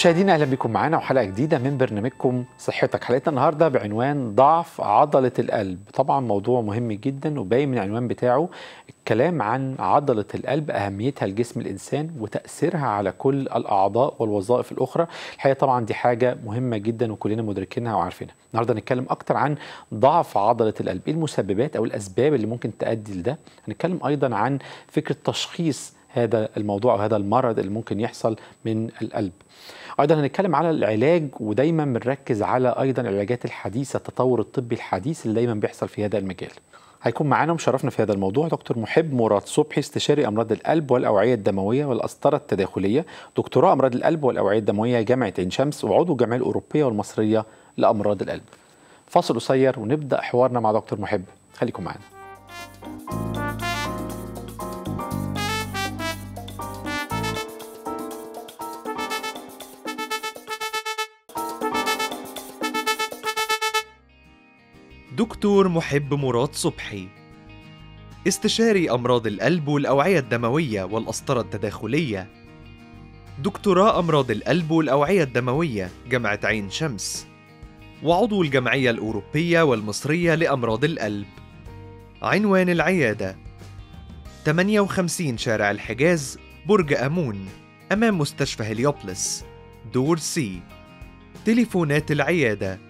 مشاهدينا اهلا بكم معانا وحلقه جديده من برنامجكم صحتك حلقتنا النهارده بعنوان ضعف عضله القلب طبعا موضوع مهم جدا وباين من العنوان بتاعه الكلام عن عضله القلب اهميتها لجسم الانسان وتاثيرها على كل الاعضاء والوظائف الاخرى الحقيقه طبعا دي حاجه مهمه جدا وكلنا مدركينها وعارفينها النهارده هنتكلم اكتر عن ضعف عضله القلب ايه المسببات او الاسباب اللي ممكن تؤدي لده هنتكلم ايضا عن فكره تشخيص هذا الموضوع او هذا المرض اللي ممكن يحصل من القلب ايضا هنتكلم على العلاج ودايما بنركز على ايضا العلاجات الحديثه التطور الطبي الحديث اللي دايما بيحصل في هذا المجال هيكون معانا ومشرفنا في هذا الموضوع دكتور محب مراد صبحي استشاري امراض القلب والاوعيه الدمويه والقسطره التداخليه دكتوراه امراض القلب والاوعيه الدمويه جامعه عين شمس وعضو الجمعيه الاوروبيه والمصريه لامراض القلب فاصل قصير ونبدا حوارنا مع دكتور محب خليكم معانا دكتور محب مراد صبحي استشاري أمراض القلب والأوعية الدموية والأسطرة التداخلية دكتوراه أمراض القلب والأوعية الدموية جامعة عين شمس وعضو الجمعية الأوروبية والمصرية لأمراض القلب عنوان العيادة 58 شارع الحجاز برج أمون أمام مستشفى هليوبلس دور سي تليفونات العياده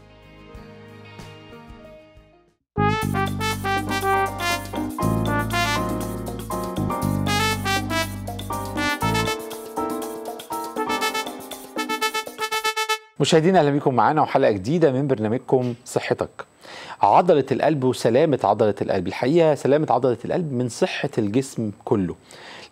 مشاهدينا اهلا بكم معانا وحلقه جديده من برنامجكم صحتك. عضله القلب وسلامه عضله القلب، الحقيقه سلامه عضله القلب من صحه الجسم كله.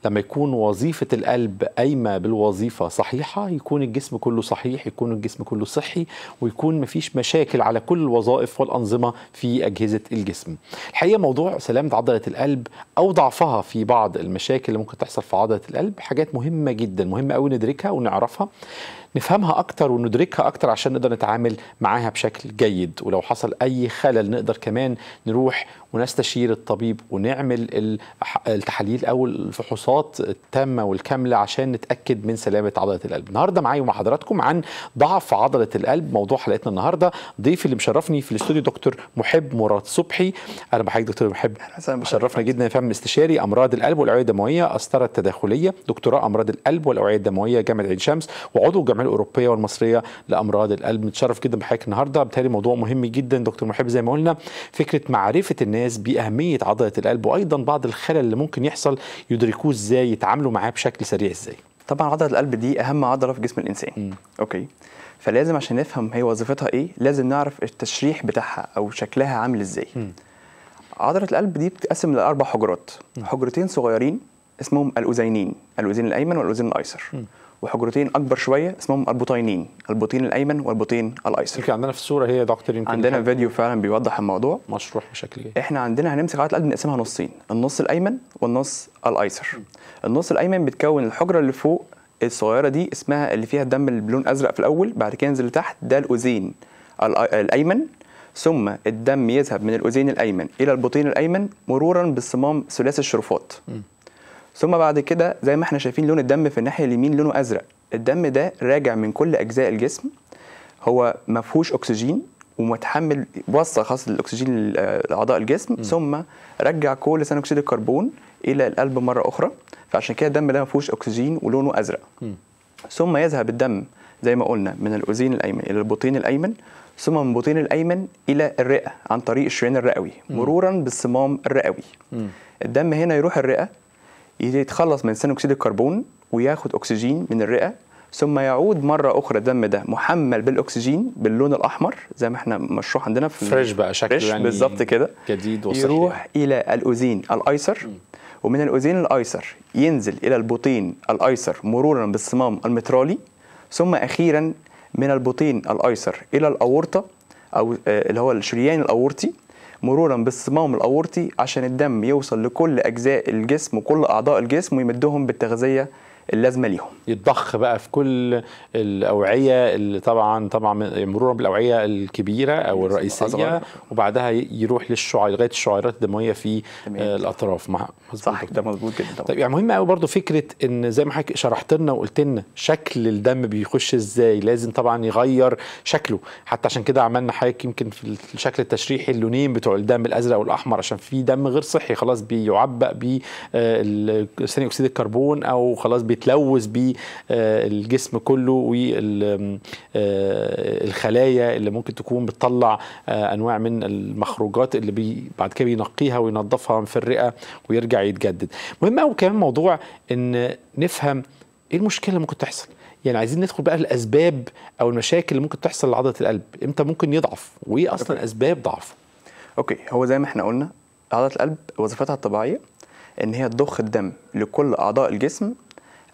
لما يكون وظيفه القلب قايمه بالوظيفه صحيحه يكون الجسم كله صحيح، يكون الجسم كله صحي ويكون مفيش مشاكل على كل الوظائف والانظمه في اجهزه الجسم. الحقيقه موضوع سلامه عضله القلب او ضعفها في بعض المشاكل اللي ممكن تحصل في عضله القلب حاجات مهمه جدا، مهمه قوي ندركها ونعرفها. نفهمها اكتر وندركها اكتر عشان نقدر نتعامل معاها بشكل جيد ولو حصل اي خلل نقدر كمان نروح ونستشير الطبيب ونعمل التحاليل او الفحوصات التامه والكامله عشان نتاكد من سلامه عضله القلب النهارده معايا ومع حضراتكم عن ضعف عضله القلب موضوع حلقتنا النهارده ضيفي اللي مشرفني في الاستوديو دكتور محب مراد صبحي اهلا بحضرتك دكتور محب شرفنا جدا فهم استشاري امراض القلب والاوعيه الدمويه قسطره التداخليه دكتوراه امراض القلب والاوعيه الدمويه جامعه عين شمس وعضو جامعة الجمعيه الاوروبيه والمصريه لامراض القلب متشرف جدا بحضرتك النهارده بالتالي موضوع مهم جدا دكتور محب زي ما قلنا فكره معرفه الناس باهميه عضله القلب وايضا بعض الخلل اللي ممكن يحصل يدركوه ازاي يتعاملوا معاه بشكل سريع ازاي طبعا عضله القلب دي اهم عضله في جسم الانسان م. اوكي فلازم عشان نفهم هي وظيفتها ايه لازم نعرف التشريح بتاعها او شكلها عامل ازاي م. عضله القلب دي بتتقسم لاربع حجرات حجرتين صغيرين اسمهم الاذينين الاذين الايمن والاذين الايسر وحجرتين اكبر شويه اسمهم البطينين البطين الايمن والبطين الايسر يمكن عندنا في الصوره هي يا دكتور يمكن عندنا فيديو فعلا بيوضح الموضوع مشروح بشكل ايه احنا عندنا هنمسك عضله القلب نقسمها نصين النص الايمن والنص الايسر النص الايمن بتكون الحجره اللي فوق الصغيره دي اسمها اللي فيها الدم اللي ازرق في الاول بعد كده ينزل لتحت ده الاذين الايمن ثم الدم يذهب من الاذين الايمن الى البطين الايمن مرورا بالصمام ثلاثي الشرفات م. ثم بعد كده زي ما احنا شايفين لون الدم في الناحيه اليمين لونه ازرق الدم ده راجع من كل اجزاء الجسم هو ما فيهوش اكسجين ومتحمل وصى خاصة الاكسجين لاعضاء الجسم م. ثم رجع كل ثاني اكسيد الكربون الى القلب مره اخرى فعشان كده الدم ده ما فيهوش اكسجين ولونه ازرق م. ثم يذهب الدم زي ما قلنا من الاذين الايمن الى البطين الايمن ثم من البطين الايمن الى الرئه عن طريق الشريان الرئوي مرورا بالصمام الرئوي م. الدم هنا يروح الرئه يتخلص من ثاني اكسيد الكربون وياخد اكسجين من الرئه ثم يعود مرة أخرى الدم ده محمل بالأكسجين باللون الأحمر زي ما احنا مشروح عندنا في فريش بقى شكله يعني بالظبط كده جديد وصحي يروح إلى الأوزين الأيسر ومن الأوزين الأيسر ينزل إلى البطين الأيسر مرورا بالصمام المترالي ثم أخيرا من البطين الأيسر إلى الأورطة أو آه، اللي هو الشريان الأورطي مرورا بالصمام الاورطي عشان الدم يوصل لكل اجزاء الجسم وكل اعضاء الجسم ويمدهم بالتغذيه اللازمه ليهم يتضخ بقى في كل الاوعيه اللي طبعا طبعا مرورا بالاوعيه الكبيره او الرئيسيه أصغر. وبعدها يروح للشعير لغايه الشعيرات الدمويه في تمام. الاطراف مع صح ده مظبوط جدا طبعا. طيب يعني مهم قوي برضو فكره ان زي ما حضرتك شرحت لنا وقلت لنا شكل الدم بيخش ازاي لازم طبعا يغير شكله حتى عشان كده عملنا حضرتك يمكن في الشكل التشريحي اللونين بتوع الدم الازرق والاحمر عشان في دم غير صحي خلاص بيعبأ بثاني آه، ثاني اكسيد الكربون او خلاص بي بتلوث بيه آه، الجسم كله والخلايا آه، اللي ممكن تكون بتطلع آه، انواع من المخروجات اللي بي بعد كده بينقيها وينظفها في الرئه ويرجع يتجدد مهم قوي كمان موضوع ان نفهم ايه المشكله اللي ممكن تحصل يعني عايزين ندخل بقى الاسباب او المشاكل اللي ممكن تحصل لعضله القلب امتى ممكن يضعف وايه اصلا أوكي. اسباب ضعفه اوكي هو زي ما احنا قلنا عضله القلب وظيفتها الطبيعيه ان هي تضخ الدم لكل اعضاء الجسم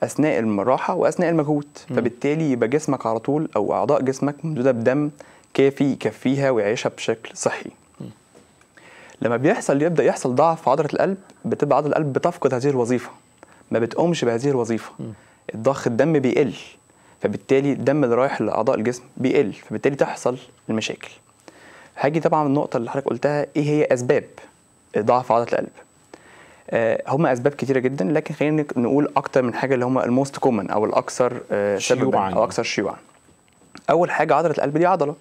اثناء المراحه واثناء المجهود م. فبالتالي يبقى جسمك على طول او اعضاء جسمك ممدوده بدم كافي يكفيها ويعيشها بشكل صحي لما بيحصل يبدا يحصل ضعف في عضله القلب بتبقى عضله القلب بتفقد هذه الوظيفه ما بتقومش بهذه الوظيفه م. الضخ الدم بيقل فبالتالي الدم اللي رايح لاعضاء الجسم بيقل فبالتالي تحصل المشاكل هاجي طبعا النقطه اللي حضرتك قلتها ايه هي اسباب ضعف عضله القلب آه، هم اسباب كتيره جدا لكن خلينا نقول اكتر من حاجه اللي هم الموست كومن او الاكثر آه، شيوعا او اكثر شيوعا اول حاجه عضله القلب دي عضله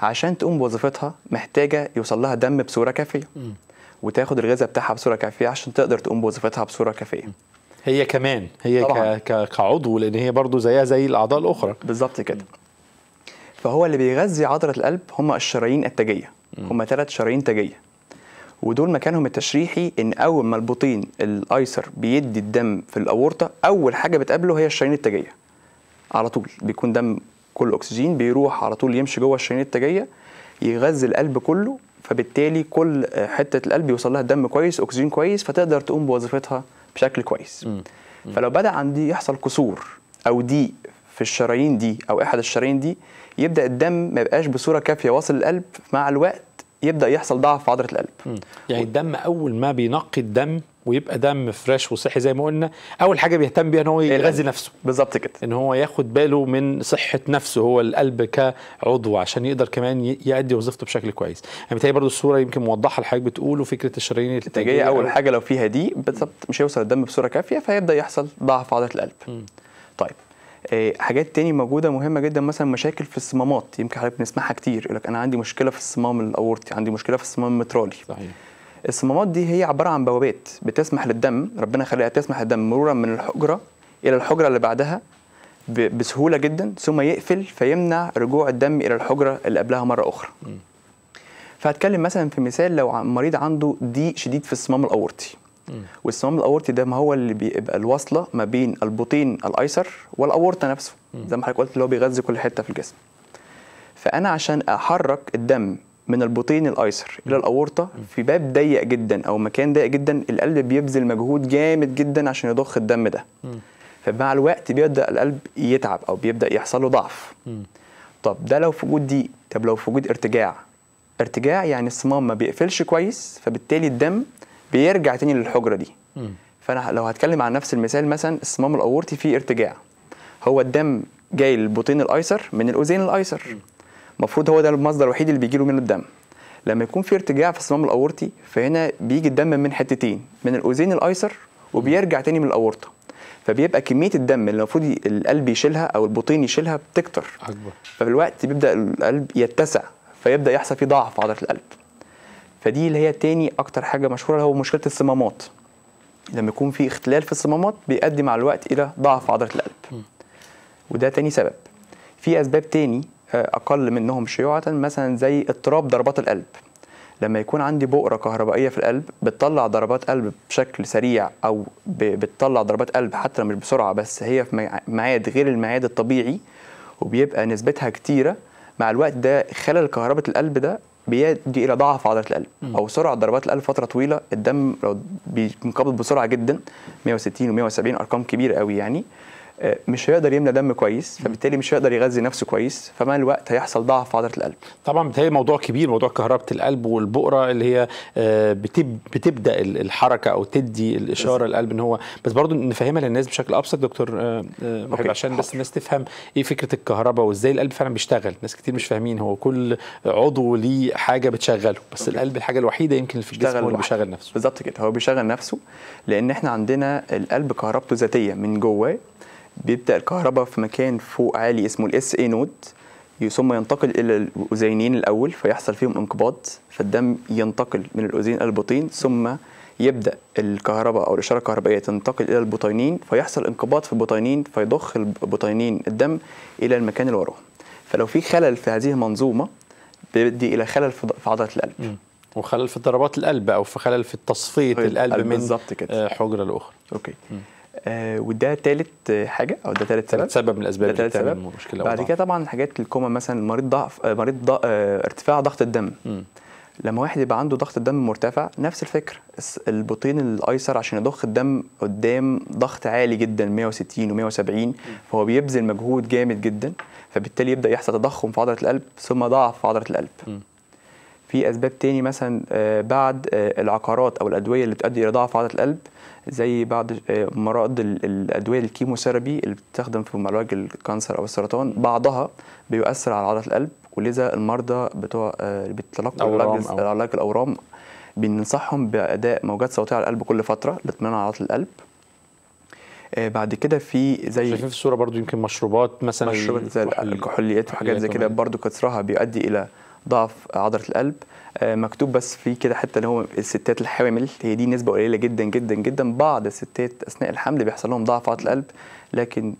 عشان تقوم بوظيفتها محتاجه يوصل لها دم بصوره كافيه وتاخد الغذاء بتاعها بصوره كافيه عشان تقدر تقوم بوظيفتها بصوره كافيه هي كمان هي ك... كعضو لان هي برضو زيها زي الاعضاء الاخرى بالظبط كده فهو اللي بيغذي عضله القلب هم الشرايين التاجيه هم ثلاث شرايين تاجيه ودول مكانهم التشريحي ان اول ما البطين الايسر بيدي الدم في الاورطه اول حاجه بتقابله هي الشرايين التاجيه على طول بيكون دم كله اكسجين بيروح على طول يمشي جوه الشرايين التاجيه يغذي القلب كله فبالتالي كل حته القلب يوصل لها الدم كويس اكسجين كويس فتقدر تقوم بوظيفتها بشكل كويس م. فلو بدا عندي يحصل كسور او ضيق في الشرايين دي او احد الشرايين دي يبدا الدم ما يبقاش بصوره كافيه واصل القلب مع الوقت يبدا يحصل ضعف في عضله القلب مم. يعني الدم اول ما بينقي الدم ويبقى دم فريش وصحي زي ما قلنا اول حاجه بيهتم بيها ان هو يغذي نفسه بالظبط كده ان هو ياخد باله من صحه نفسه هو القلب كعضو عشان يقدر كمان يؤدي وظيفته بشكل كويس انا يعني بتهيألي برضو الصوره يمكن موضحه لحضرتك بتقوله فكره الشرايين التاجيه اول حاجه لو فيها دي بالظبط مش هيوصل الدم بصوره كافيه فيبدا يحصل ضعف عضله القلب م. طيب آه، حاجات تاني موجوده مهمه جدا مثلا مشاكل في الصمامات يمكن حضرتك بنسمعها كتير يقول لك انا عندي مشكله في الصمام الاورطي عندي مشكله في الصمام المترالي صحيح الصمامات دي هي عباره عن بوابات بتسمح للدم ربنا خلقها تسمح للدم مرورا من الحجره الى الحجره اللي بعدها بسهوله جدا ثم يقفل فيمنع رجوع الدم الى الحجره اللي قبلها مره اخرى م. فهتكلم مثلا في مثال لو مريض عنده ضيق شديد في الصمام الاورطي والصمام الاورطي ده ما هو اللي بيبقى الوصله ما بين البطين الايسر والاورطه نفسه زي ما حضرتك قلت اللي هو بيغذي كل حته في الجسم فانا عشان احرك الدم من البطين الايسر الى الاورطه في باب ضيق جدا او مكان ضيق جدا القلب بيبذل مجهود جامد جدا عشان يضخ الدم ده فمع الوقت بيبدا القلب يتعب او بيبدا يحصل له ضعف طب ده لو في وجود ضيق طب لو في وجود ارتجاع ارتجاع يعني الصمام ما بيقفلش كويس فبالتالي الدم بيرجع تاني للحجره دي فانا لو هتكلم عن نفس المثال مثلا الصمام الاورطي فيه ارتجاع هو الدم جاي للبطين الايسر من الاذين الايسر المفروض هو ده المصدر الوحيد اللي بيجيله منه الدم لما يكون في ارتجاع في الصمام الاورطي فهنا بيجي الدم من حتتين من الاذين الايسر وبيرجع تاني من الاورطه فبيبقى كميه الدم اللي المفروض القلب يشيلها او البطين يشيلها بتكتر اكبر فبالوقت بيبدا القلب يتسع فيبدا يحصل فيه ضعف في عضله القلب فدي اللي هي تاني اكتر حاجه مشهوره هو مشكله الصمامات لما يكون في اختلال في الصمامات بيؤدي مع الوقت الى ضعف عضله القلب وده تاني سبب في اسباب تاني آه، اقل منهم شيوعه مثلا زي اضطراب ضربات القلب لما يكون عندي بؤره كهربائيه في القلب بتطلع ضربات قلب بشكل سريع او بتطلع ضربات قلب حتى مش بسرعه بس هي في ميعاد غير الميعاد الطبيعي وبيبقى نسبتها كتيره مع الوقت ده خلل كهرباء القلب ده بيؤدي الى ضعف عضله القلب او سرعه ضربات القلب فتره طويله الدم لو بينقبض بسرعه جدا 160 و170 ارقام كبيره قوي يعني آه، مش هيقدر يملى دم كويس فبالتالي مش هيقدر يغذي نفسه كويس فمع الوقت هيحصل ضعف في عضله القلب طبعا بتهيألي موضوع كبير موضوع كهربه القلب والبؤره اللي هي آه، بتب بتبدا الحركه او تدي الاشاره للقلب ان هو بس برضو نفهمها للناس بشكل ابسط دكتور محب آه، عشان بس الناس تفهم ايه فكره الكهرباء وازاي القلب فعلا بيشتغل ناس كتير مش فاهمين هو كل عضو ليه حاجه بتشغله بس أوكي. القلب الحاجه الوحيده يمكن في الجسم هو اللي بيشغل نفسه بالظبط كده هو بيشغل نفسه لان احنا عندنا القلب كهربته ذاتيه من جواه بيبدأ الكهرباء في مكان فوق عالي اسمه الاس اي نود ثم ينتقل الى الاذينين الاول فيحصل فيهم انقباض فالدم ينتقل من الاذين الى البطين ثم يبدا الكهرباء او الاشاره الكهربائيه تنتقل الى البطينين فيحصل انقباض في البطينين فيضخ البطينين الدم الى المكان اللي وراهم فلو في خلل في هذه المنظومه بيؤدي الى خلل في عضله القلب وخلل في ضربات القلب او في خلل في تصفيه القلب من بالظبط كده آه، حجره لاخرى اوكي م. آه، وده تالت حاجه او ده تالت سبب سبب من الاسباب اللي سبب مشكله بعد كده طبعا الحاجات الكوما مثلا مريض ضعف آه، مريض ضع آه، ارتفاع ضغط الدم م. لما واحد يبقى عنده ضغط الدم مرتفع نفس الفكره البطين الايسر عشان يضخ الدم قدام ضغط عالي جدا 160 و170 فهو بيبذل مجهود جامد جدا فبالتالي يبدا يحصل تضخم في عضله القلب ثم ضعف في عضله القلب م. في اسباب تاني مثلا بعد العقارات او الادويه اللي بتؤدي الى ضعف عضله القلب زي بعض آه، مرض الادويه الكيموثيرابي اللي بتستخدم في علاج الكانسر او السرطان بعضها بيؤثر على عضله القلب ولذا المرضى بتوع آه، بيتلقوا علاج علاج الاورام بننصحهم باداء موجات صوتيه على القلب كل فتره لاطمئنان عضله القلب آه، بعد كده في زي شايفين في الصوره برضو يمكن مشروبات مثلا مشروبات زي الكحوليات وحاجات زي كده برضو كسرها بيؤدي الى ضعف عضله القلب آه، مكتوب بس في كده حته اللي هو الستات الحوامل هي دي نسبه قليله جدا جدا جدا بعض الستات اثناء الحمل بيحصل لهم ضعف عضله القلب لكن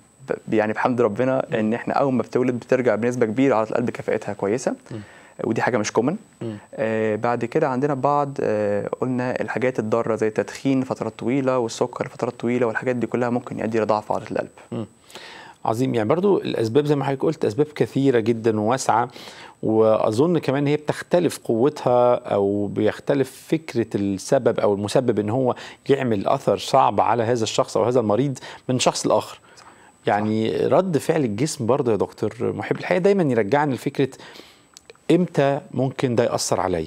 يعني بحمد ربنا ان احنا اول ما بتولد بترجع بنسبه كبيره عضله القلب كفاءتها كويسه ودي حاجه مش كومن آه بعد كده عندنا بعض آه قلنا الحاجات الضاره زي التدخين فترات طويله والسكر فترات طويله والحاجات دي كلها ممكن يؤدي لضعف عضله القلب عظيم يعني برضو الاسباب زي ما حضرتك قلت اسباب كثيره جدا وواسعه واظن كمان هي بتختلف قوتها او بيختلف فكره السبب او المسبب ان هو يعمل اثر صعب على هذا الشخص او هذا المريض من شخص لاخر يعني صح. رد فعل الجسم برضه يا دكتور محب الحقيقه دايما يرجعني لفكره امتى ممكن ده ياثر عليا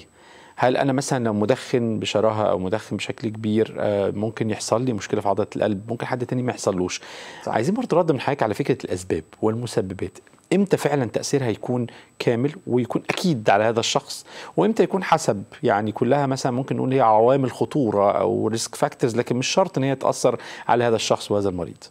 هل انا مثلا لو مدخن بشراهه او مدخن بشكل كبير آه، ممكن يحصل لي مشكله في عضله القلب ممكن حد تاني ما يحصلوش عايزين برضه رد من حضرتك على فكره الاسباب والمسببات امتى فعلا تاثيرها يكون كامل ويكون اكيد على هذا الشخص وامتى يكون حسب يعني كلها مثلا ممكن نقول هي عوامل خطوره او ريسك فاكتورز لكن مش شرط ان هي تاثر على هذا الشخص وهذا المريض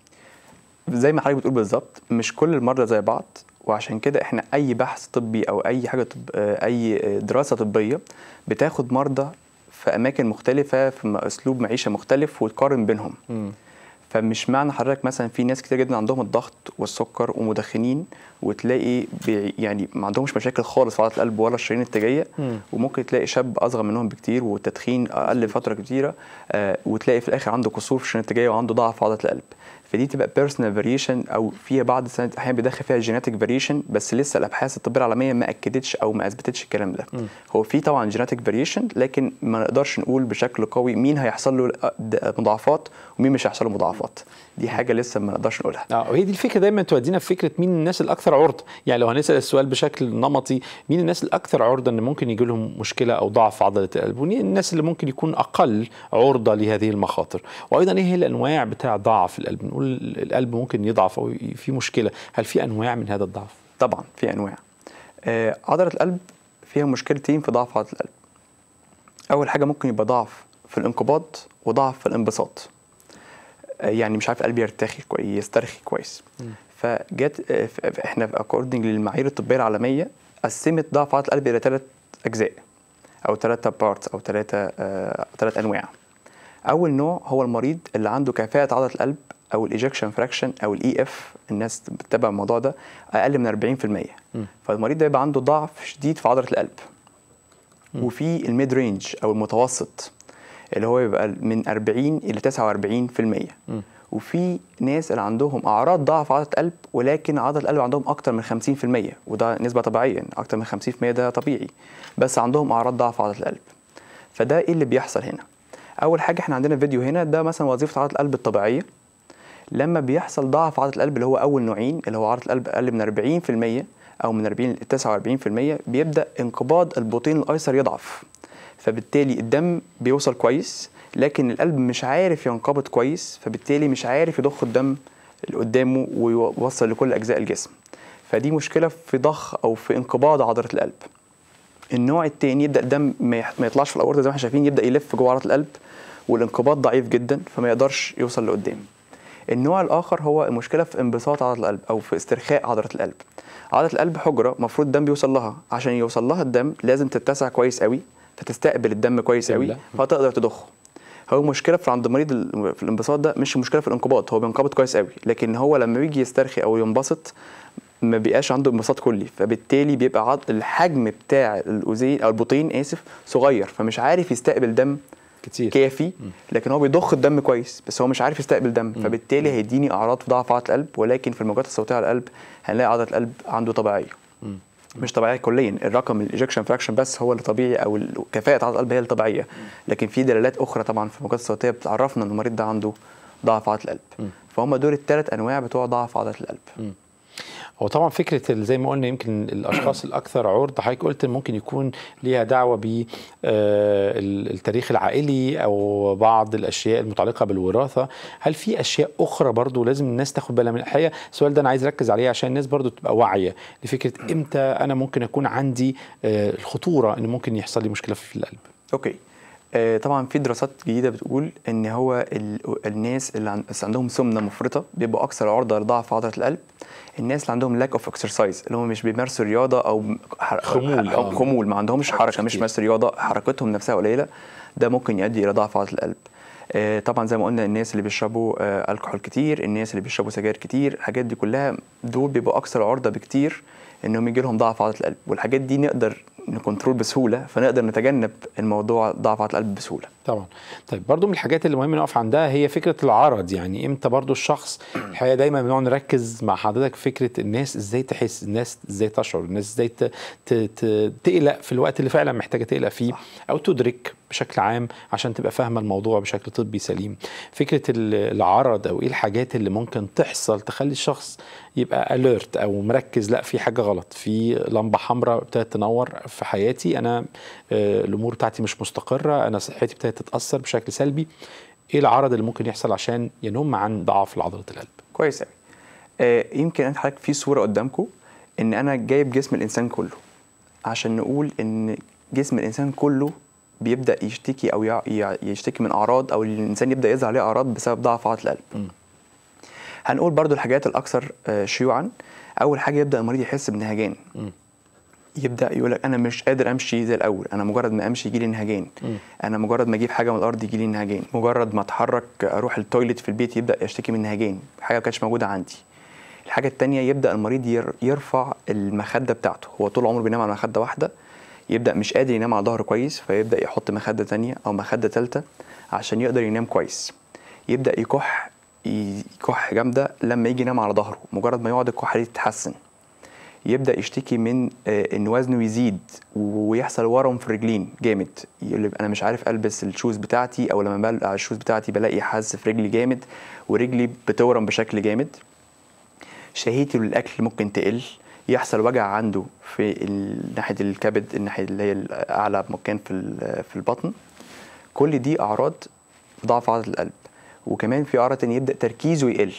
زي ما حضرتك بتقول بالظبط مش كل المرضى زي بعض وعشان كده احنا اي بحث طبي او اي حاجه طب اي دراسه طبيه بتاخد مرضى في اماكن مختلفه في اسلوب معيشه مختلف وتقارن بينهم م. فمش معنى حضرتك مثلا في ناس كتير جدا عندهم الضغط والسكر ومدخنين وتلاقي يعني ما عندهمش مشاكل خالص في عضله القلب ولا الشرايين التاجيه وممكن تلاقي شاب اصغر منهم بكتير والتدخين اقل فتره كتيره آه وتلاقي في الاخر عنده قصور في الشرايين التاجيه وعنده ضعف في عضله القلب فدي تبقى بيرسونال فاريشن او فيها بعض احيانا بيدخل فيها جيناتيك فاريشن بس لسه الابحاث الطبيه العالميه ما اكدتش او ما اثبتتش الكلام ده م. هو في طبعا جيناتيك فاريشن لكن ما نقدرش نقول بشكل قوي مين هيحصل له مضاعفات ومين مش هيحصل له مضاعفات دي حاجه لسه ما نقدرش نقولها اه وهي دي الفكره دايما تودينا في فكره مين الناس الاكثر عرضه يعني لو هنسال السؤال بشكل نمطي مين الناس الاكثر عرضه ان ممكن يجي لهم مشكله او ضعف عضله القلب ومين الناس اللي ممكن يكون اقل عرضه لهذه المخاطر وايضا ايه هي الانواع بتاع ضعف القلب نقول القلب ممكن يضعف او في مشكله هل في انواع من هذا الضعف طبعا في انواع آه، عضله القلب فيها مشكلتين في ضعف عضله القلب اول حاجه ممكن يبقى ضعف في الانقباض وضعف في الانبساط آه، يعني مش عارف قلبي يرتخي كويس يسترخي كويس فجت آه، احنا اكوردنج للمعايير الطبيه العالميه قسمت ضعف عضله القلب الى ثلاث اجزاء او ثلاثه بارتس او ثلاثه ثلاث انواع اول نوع هو المريض اللي عنده كفاءه عضله القلب او الايجكشن فراكشن او الاي اف e الناس بتتابع الموضوع ده اقل من 40% م. فالمريض ده يبقى عنده ضعف شديد في عضله القلب م. وفي الميد رينج او المتوسط اللي هو يبقى من 40 الى 49% م. وفي ناس اللي عندهم اعراض ضعف عضله القلب ولكن عضله القلب عندهم اكتر من 50% وده نسبه طبيعيه يعني اكتر من 50% ده طبيعي بس عندهم اعراض ضعف عضله القلب فده ايه اللي بيحصل هنا اول حاجه احنا عندنا فيديو هنا ده مثلا وظيفه عضله القلب الطبيعيه لما بيحصل ضعف عضله القلب اللي هو اول نوعين اللي هو عضله القلب اقل من 40% او من 40 ل 49% بيبدا انقباض البطين الايسر يضعف فبالتالي الدم بيوصل كويس لكن القلب مش عارف ينقبض كويس فبالتالي مش عارف يضخ الدم اللي قدامه ويوصل لكل اجزاء الجسم فدي مشكله في ضخ او في انقباض عضله القلب النوع الثاني يبدا الدم ما يطلعش في الاورطه زي ما احنا شايفين يبدا يلف جوه عضله القلب والانقباض ضعيف جدا فما يقدرش يوصل لقدام النوع الاخر هو المشكله في انبساط عضله القلب او في استرخاء عضله القلب عضله القلب حجره المفروض الدم بيوصل لها عشان يوصل لها الدم لازم تتسع كويس قوي فتستقبل الدم كويس قوي فتقدر تضخه هو المشكله في عند مريض في الانبساط ده مش مشكله في الانقباض هو بينقبض كويس قوي لكن هو لما بيجي يسترخي او ينبسط ما بيبقاش عنده انبساط كلي فبالتالي بيبقى الحجم بتاع الاوزين او البطين اسف صغير فمش عارف يستقبل دم كتير. كافي لكن هو بيضخ الدم كويس بس هو مش عارف يستقبل دم فبالتالي هيديني اعراض ضعف عضله القلب ولكن في الموجات الصوتيه على القلب هنلاقي عضله القلب عنده طبيعيه مش طبيعيه كليا الرقم الايجكشن فراكشن بس هو اللي طبيعي او كفاءه عضله القلب هي الطبيعيه لكن في دلالات اخرى طبعا في الموجات الصوتيه بتعرفنا ان المريض ده عنده ضعف عضله القلب فهم دول الثلاث انواع بتوع ضعف عضله القلب هو طبعا فكره زي ما قلنا يمكن الاشخاص الاكثر عرض حضرتك قلت ممكن يكون ليها دعوه بالتاريخ آه، العائلي او بعض الاشياء المتعلقه بالوراثه هل في اشياء اخرى برضو لازم الناس تاخد بالها من الحقيقه السؤال ده انا عايز اركز عليه عشان الناس برضو تبقى واعيه لفكره امتى انا ممكن اكون عندي آه، الخطوره ان ممكن يحصل لي مشكله في القلب اوكي آه، طبعا في دراسات جديده بتقول ان هو الناس اللي عندهم سمنه مفرطه بيبقوا اكثر عرضه لضعف عضله القلب الناس اللي عندهم لاك اوف اكسرسايز اللي هم مش بيمارسوا رياضه او خمول او آه. خمول ما عندهمش حركه مش مارس رياضه حركتهم نفسها قليله ده ممكن يؤدي الى ضعف عضله القلب آه، طبعا زي ما قلنا الناس اللي بيشربوا الكحول آه، كتير الناس اللي بيشربوا سجاير كتير الحاجات دي كلها دول بيبقوا اكثر عرضه بكتير انهم يجي لهم ضعف عضله القلب والحاجات دي نقدر نكنترول بسهوله فنقدر نتجنب الموضوع ضعف عضله القلب بسهوله طبعا طيب برضو من الحاجات اللي مهم نقف عندها هي فكره العرض يعني امتى برضو الشخص الحقيقه دايما بنقعد نركز مع حضرتك فكره الناس ازاي تحس الناس ازاي تشعر الناس ازاي تقلق في الوقت اللي فعلا محتاجه تقلق فيه او تدرك بشكل عام عشان تبقى فاهمه الموضوع بشكل طبي سليم فكره العرض او ايه الحاجات اللي ممكن تحصل تخلي الشخص يبقى اليرت او مركز لا في حاجه غلط في لمبه حمراء ابتدت تنور في حياتي انا آه، الامور بتاعتي مش مستقره انا صحتي ابتدت تتاثر بشكل سلبي ايه العرض اللي ممكن يحصل عشان ينم عن ضعف عضله القلب كويس قوي آه يمكن انت حضرتك في صوره قدامكم ان انا جايب جسم الانسان كله عشان نقول ان جسم الانسان كله بيبدا يشتكي او يشتكي من اعراض او الانسان يبدا يظهر عليه اعراض بسبب ضعف عضله القلب م. هنقول برضو الحاجات الاكثر آه، شيوعا اول حاجه يبدا المريض يحس بنهجان يبدا يقول لك انا مش قادر امشي زي الاول انا مجرد ما امشي يجي لي نهجان انا مجرد ما اجيب حاجه من الارض يجي لي نهجان مجرد ما اتحرك اروح التويليت في البيت يبدا يشتكي من نهجان حاجه ما كانتش موجوده عندي الحاجه الثانيه يبدا المريض يرفع المخده بتاعته هو طول عمره بينام على مخده واحده يبدا مش قادر ينام على ظهره كويس فيبدا يحط مخده ثانيه او مخده ثالثه عشان يقدر ينام كويس يبدا يكح يكح جامده لما يجي ينام على ظهره مجرد ما يقعد الكحه دي تتحسن يبدا يشتكي من آه، ان وزنه يزيد ويحصل ورم في الرجلين جامد يقول انا مش عارف البس الشوز بتاعتي او لما بلقى آه، الشوز بتاعتي بلاقي حاسس في رجلي جامد ورجلي بتورم بشكل جامد شهيته للاكل ممكن تقل يحصل وجع عنده في ناحيه الكبد الناحيه اللي هي اعلى مكان في في البطن كل دي اعراض ضعف عضله القلب وكمان في عرض ان يبدا تركيزه يقل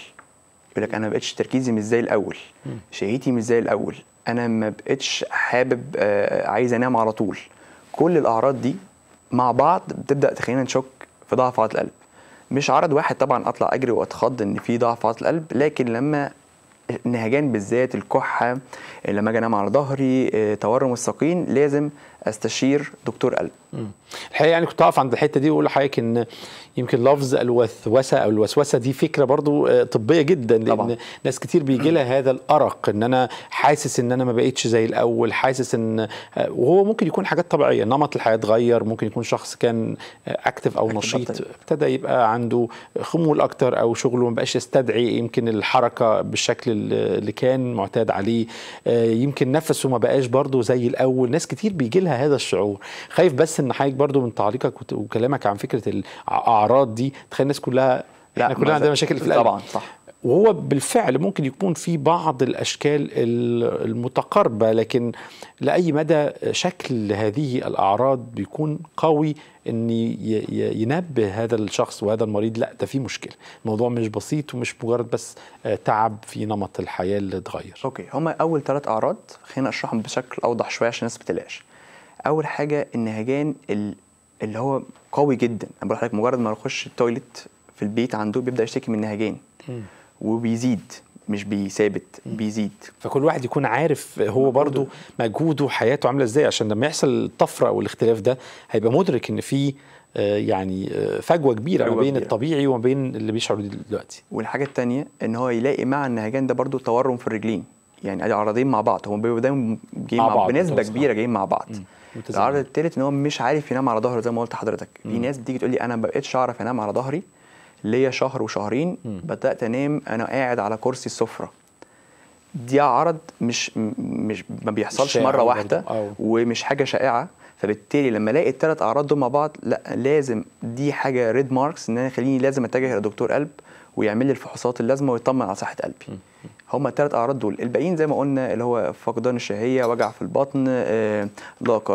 يقول لك انا ما بقتش تركيزي مش زي الاول شهيتي مش زي الاول انا ما بقتش حابب آه، عايز انام على طول كل الاعراض دي مع بعض بتبدا تخلينا نشك في ضعف عضله القلب مش عرض واحد طبعا اطلع اجري واتخض ان في ضعف عضله القلب لكن لما النهجان بالذات الكحه لما اجي انام على ظهري آه، تورم الساقين لازم استشير دكتور قلب الحقيقه يعني كنت اقف عند الحته دي واقول لحضرتك ان يمكن لفظ الوسوسه او الوسوسه دي فكره برضو آه، طبيه جدا لان طبعا. ناس كتير بيجي لها هذا الارق ان انا حاسس ان انا ما بقتش زي الاول حاسس ان آه، وهو ممكن يكون حاجات طبيعيه نمط الحياه اتغير ممكن يكون شخص كان اكتف آه، او نشيط ابتدى يبقى عنده خمول اكتر او شغله ما بقاش يستدعي يمكن الحركه بالشكل اللي كان معتاد عليه يمكن نفسه ما بقاش برضو زي الاول ناس كتير بيجي لها لها هذا الشعور خايف بس ان حضرتك برضو من تعليقك وكلامك عن فكره الاعراض دي تخلي الناس كلها لا احنا كلنا عندنا مشاكل في القلب طبعا صح وهو بالفعل ممكن يكون في بعض الاشكال المتقاربه لكن لاي مدى شكل هذه الاعراض بيكون قوي ان ينبه هذا الشخص وهذا المريض لا ده في مشكله الموضوع مش بسيط ومش مجرد بس آه، تعب في نمط الحياه اللي اتغير اوكي هما اول ثلاث اعراض خلينا اشرحهم بشكل اوضح شويه عشان الناس بتلاقيش اول حاجه النهجان اللي هو قوي جدا انا بقول لحضرتك مجرد ما يخش التويلت في البيت عنده بيبدا يشتكي من النهجان وبيزيد مش بيثابت بيزيد فكل واحد يكون عارف هو برضه مجهوده وحياته عامله ازاي عشان لما يحصل الطفره او الاختلاف ده هيبقى مدرك ان في آه، يعني آه، فجوه كبيره ما بين الطبيعي وما بين اللي بيشعر بيه دلوقتي والحاجه الثانيه ان هو يلاقي مع النهجان ده برضه تورم في الرجلين يعني عرضين مع بعض هم بيبقوا دايما جايين مع, بعض بنسبه كبيره جايين مع بعض بعض. متزمن. العرض الثالث ان هو مش عارف ينام على ظهره زي ما قلت لحضرتك في ناس بتيجي تقول لي انا ما بقتش اعرف انام على ظهري ليا شهر وشهرين م. بدات انام انا قاعد على كرسي السفره دي عرض مش مش ما بيحصلش مره واحده ومش حاجه شائعه فبالتالي لما الاقي الثلاث اعراض دول مع بعض لا لازم دي حاجه ريد ماركس ان انا خليني لازم اتجه لدكتور قلب ويعمل لي الفحوصات اللازمه ويطمن على صحه قلبي هما الثلاث اعراض دول الباقيين زي ما قلنا اللي هو فقدان الشهيه وجع في البطن آه،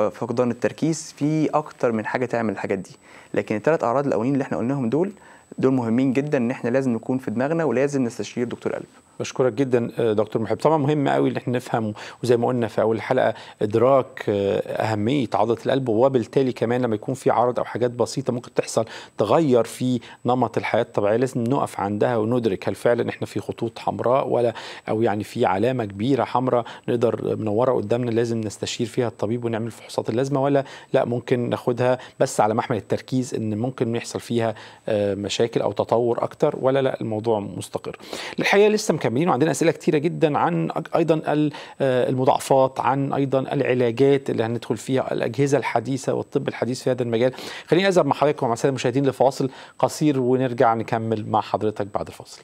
فقدان التركيز في اكتر من حاجه تعمل الحاجات دي لكن الثلاث اعراض الاولين اللي احنا قلناهم دول دول مهمين جدا ان احنا لازم نكون في دماغنا ولازم نستشير دكتور قلب بشكرك جدا آه، دكتور محب طبعا مهم قوي ان احنا نفهم وزي ما قلنا في اول الحلقه ادراك آه، اهميه عضله القلب وبالتالي كمان لما يكون في عرض او حاجات بسيطه ممكن تحصل تغير في نمط الحياه الطبيعيه لازم نقف عندها وندرك هل فعلا احنا في خطوط حمراء ولا او يعني في علامه كبيره حمراء نقدر منوره قدامنا لازم نستشير فيها الطبيب ونعمل الفحوصات اللازمه ولا لا ممكن ناخدها بس على محمل التركيز ان ممكن يحصل فيها آه، مشاكل او تطور اكتر ولا لا الموضوع مستقر الحقيقه لسه مكملين وعندنا اسئله كتيره جدا عن ايضا آه، المضاعفات عن ايضا العلاجات اللي هندخل فيها الاجهزه الحديثه والطب الحديث في هذا المجال خليني اذهب مع حضرتك ومع الساده المشاهدين لفاصل قصير ونرجع نكمل مع حضرتك بعد الفاصل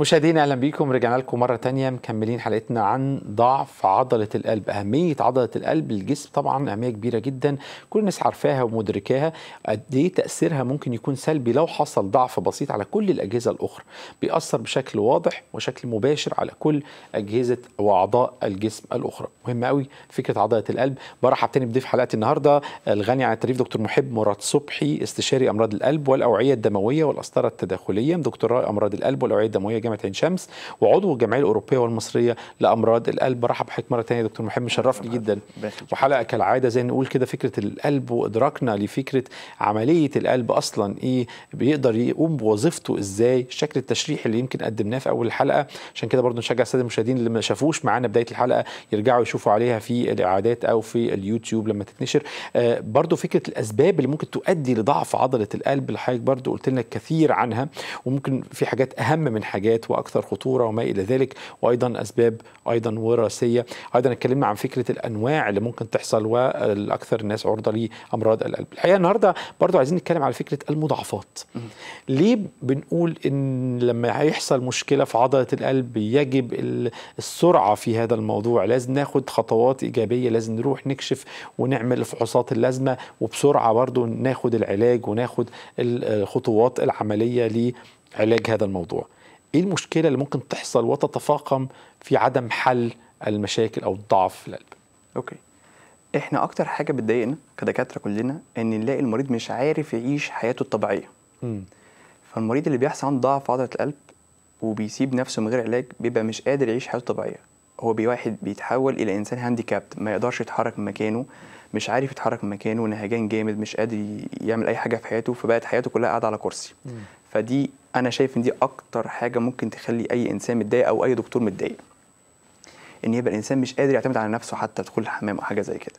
مشاهدينا اهلا بيكم رجعنا لكم مره تانية مكملين حلقتنا عن ضعف عضله القلب اهميه عضله القلب للجسم طبعا اهميه كبيره جدا كل الناس عارفاها ومدركاها قد ايه تاثيرها ممكن يكون سلبي لو حصل ضعف بسيط على كل الاجهزه الاخرى بيأثر بشكل واضح وشكل مباشر على كل اجهزه واعضاء الجسم الاخرى مهم قوي فكره عضله القلب برحب تاني بضيف حلقه النهارده الغني عن التعريف دكتور محب مراد صبحي استشاري امراض القلب والاوعيه الدمويه والاسطره التداخليه دكتوراه امراض القلب والاوعيه الدمويه جامعه عين شمس وعضو الجمعيه الاوروبيه والمصريه لامراض القلب برحب بحضرتك مره ثانيه يا دكتور محمد شرفني جدا وحلقه كالعاده زي نقول كده فكره القلب وادراكنا لفكره عمليه القلب اصلا ايه بيقدر يقوم بوظيفته ازاي الشكل التشريح اللي يمكن قدمناه في اول الحلقه عشان كده برضو نشجع الساده المشاهدين اللي ما شافوش معانا بدايه الحلقه يرجعوا يشوفوا عليها في الاعادات او في اليوتيوب لما تتنشر آه برضو فكره الاسباب اللي ممكن تؤدي لضعف عضله القلب اللي حضرتك برضو قلت لنا كثير عنها وممكن في حاجات اهم من حاجات الوفيات وأكثر خطورة وما إلى ذلك وأيضا أسباب أيضا وراثية أيضا اتكلمنا عن فكرة الأنواع اللي ممكن تحصل والأكثر الناس عرضة لأمراض القلب الحقيقة النهاردة برضو عايزين نتكلم على فكرة المضاعفات ليه بنقول إن لما هيحصل مشكلة في عضلة القلب يجب السرعة في هذا الموضوع لازم ناخد خطوات إيجابية لازم نروح نكشف ونعمل الفحوصات اللازمة وبسرعة برضو ناخد العلاج وناخد الخطوات العملية لعلاج هذا الموضوع ايه المشكله اللي ممكن تحصل وتتفاقم في عدم حل المشاكل او الضعف في القلب اوكي احنا اكتر حاجه بتضايقنا كدكاتره كلنا ان نلاقي المريض مش عارف يعيش حياته الطبيعيه م. فالمريض اللي بيحصل عنده ضعف في عضله القلب وبيسيب نفسه من غير علاج بيبقى مش قادر يعيش حياته الطبيعيه هو بواحد بيتحول الى انسان هانديكابت ما يقدرش يتحرك من مكانه مش عارف يتحرك من مكانه نهجان جامد مش قادر يعمل اي حاجه في حياته فبقت حياته كلها قاعده على كرسي فدي انا شايف ان دي اكتر حاجه ممكن تخلي اي انسان متضايق او اي دكتور متضايق ان يبقى الانسان مش قادر يعتمد على نفسه حتى يدخل الحمام او حاجه زي كده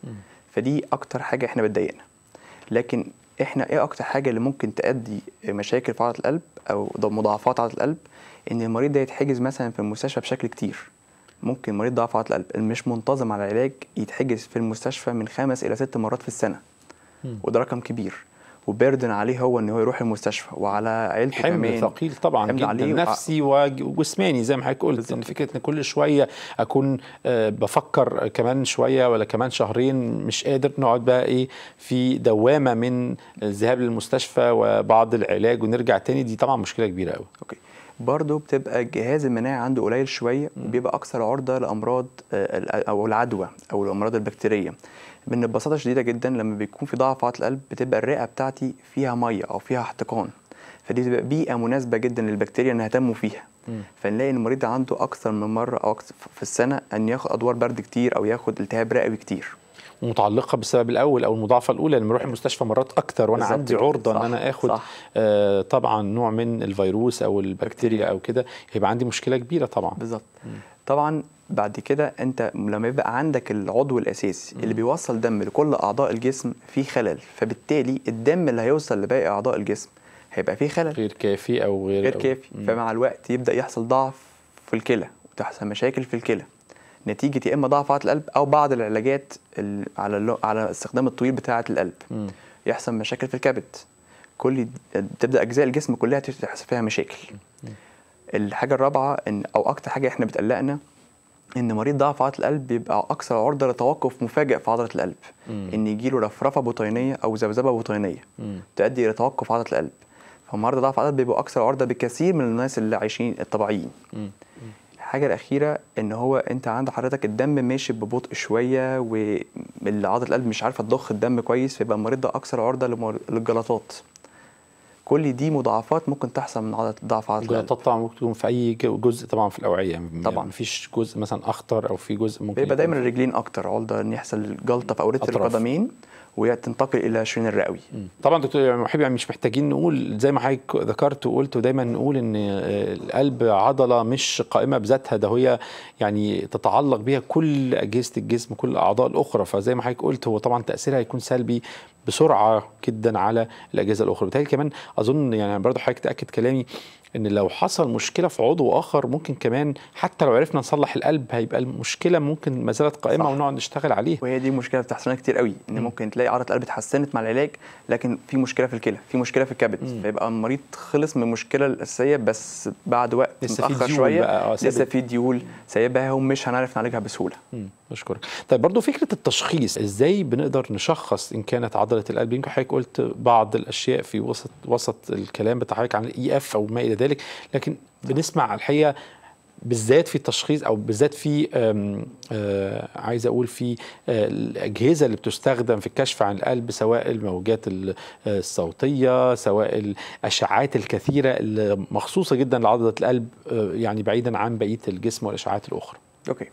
فدي اكتر حاجه احنا بتضايقنا لكن احنا ايه اكتر حاجه اللي ممكن تؤدي مشاكل في عضله القلب او مضاعفات عضله القلب ان المريض ده يتحجز مثلا في المستشفى بشكل كتير ممكن مريض ضعف عضله القلب اللي مش منتظم على العلاج يتحجز في المستشفى من خمس الى ست مرات في السنه وده رقم كبير وبيردن عليه هو ان هو يروح المستشفى وعلى عيلته حمل كمان ثقيل طبعا جدا عليه نفسي وجسماني زي ما حضرتك قلت ان فكره ان كل شويه اكون آه، بفكر كمان شويه ولا كمان شهرين مش قادر نقعد بقى ايه في دوامه من الذهاب للمستشفى وبعض العلاج ونرجع تاني دي طبعا مشكله كبيره قوي اوكي برضه بتبقى الجهاز المناعي عنده قليل شويه وبيبقى اكثر عرضه لامراض آه، او العدوى او الامراض البكتيريه من ببساطه شديده جدا لما بيكون في ضعف عضله القلب بتبقى الرئه بتاعتي فيها ميه او فيها احتقان فدي بتبقى بيئه مناسبه جدا للبكتيريا انها تنمو فيها فنلاقي ان المريض عنده اكثر من مره او في السنه ان ياخد ادوار برد كتير او ياخد التهاب رئوي كتير ومتعلقه بالسبب الاول او المضاعفه الاولى لما اروح المستشفى مرات اكتر وانا عندي عرضه صح ان انا اخد صح آه طبعا نوع من الفيروس او البكتيريا او كده هيبقى عندي مشكله كبيره طبعا بالظبط طبعا بعد كده انت لما يبقى عندك العضو الاساسي اللي بيوصل دم لكل اعضاء الجسم في خلل فبالتالي الدم اللي هيوصل لباقي اعضاء الجسم هيبقى فيه خلل غير كافي او غير غير كافي أو... فمع الوقت يبدا يحصل ضعف في الكلى وتحصل مشاكل في الكلى نتيجه يا اما ضعف عضله القلب او بعض العلاجات على على استخدام الطويل بتاعه القلب يحصل مشاكل في الكبد كل تبدا اجزاء الجسم كلها تحصل فيها مشاكل الحاجه الرابعه ان او اكتر حاجه احنا بتقلقنا ان مريض ضعف عضله القلب بيبقى اكثر عرضه لتوقف مفاجئ في عضله القلب مم. ان له رفرفه بطينيه او ذبذبه بطينيه مم. تؤدي الى توقف عضله القلب فمرضى ضعف عضله بيبقوا اكثر عرضه بكثير من الناس اللي عايشين الطبيعيين الحاجه الاخيره ان هو انت عند حضرتك الدم ماشي ببطء شويه وعضله القلب مش عارفه تضخ الدم كويس فيبقى المريض ده اكثر عرضه للجلطات كل دي مضاعفات ممكن تحصل من عضله ضعف عضله القلب طبعا ممكن تكون في اي جزء طبعا في الاوعيه طبعا يعني مفيش جزء مثلا اخطر او في جزء ممكن بيبقى دايما الرجلين اكتر عرضه ان يحصل جلطه في اورده القدمين وتنتقل الى شرين الرئوي طبعا دكتور يعني محب يعني مش محتاجين نقول زي ما حضرتك ذكرت وقلت ودايما نقول ان القلب عضله مش قائمه بذاتها ده هي يعني تتعلق بها كل اجهزه الجسم كل الاعضاء الاخرى فزي ما حضرتك قلت هو طبعا تاثيرها هيكون سلبي بسرعه جدا على الاجهزه الاخرى بالتالي كمان اظن يعني برضه حضرتك تاكد كلامي ان لو حصل مشكله في عضو اخر ممكن كمان حتى لو عرفنا نصلح القلب هيبقى المشكله ممكن ما زالت قائمه صح. ونقعد نشتغل عليها وهي دي مشكله بتحصل لنا كتير قوي ان م. ممكن تلاقي عضله القلب اتحسنت مع العلاج لكن في مشكله في الكلى في مشكله في الكبد م. فيبقى المريض خلص من المشكله الاساسيه بس بعد وقت لسه متاخر شويه آه، لسه في ديول سايبها ومش هنعرف نعالجها بسهوله بشكرك طيب برضو فكره التشخيص ازاي بنقدر نشخص ان كانت عضله عضله القلب يمكن حضرتك قلت بعض الاشياء في وسط وسط الكلام بتاع حضرتك عن الاي اف او ما الى ذلك لكن بنسمع الحقيقه بالذات في التشخيص او بالذات في آه، عايز اقول في آه، الاجهزه اللي بتستخدم في الكشف عن القلب سواء الموجات آه، الصوتيه سواء الاشعاعات الكثيره المخصوصه جدا لعضله القلب يعني بعيدا عن بقيه الجسم والاشعاعات الاخرى. اوكي.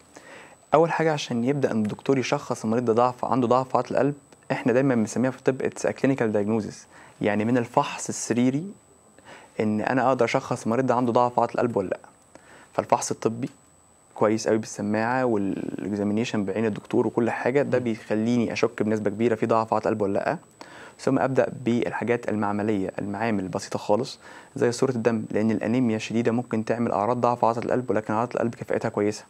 اول حاجه عشان يبدا الدكتور يشخص المريض ده ضعف عنده ضعف عضله القلب احنا دايما بنسميها في الطب اتس كلينيكال دايجنوزس يعني من الفحص السريري ان انا اقدر اشخص المريض ده عنده ضعف عضله القلب ولا لا فالفحص الطبي كويس قوي بالسماعه والاكزامينيشن بعين الدكتور وكل حاجه ده بيخليني اشك بنسبه كبيره في ضعف عضله قلب ولا لا ثم ابدا بالحاجات المعمليه المعامل البسيطه خالص زي صوره الدم لان الانيميا الشديده ممكن تعمل اعراض ضعف عضله القلب ولكن عضله القلب كفاءتها كويسه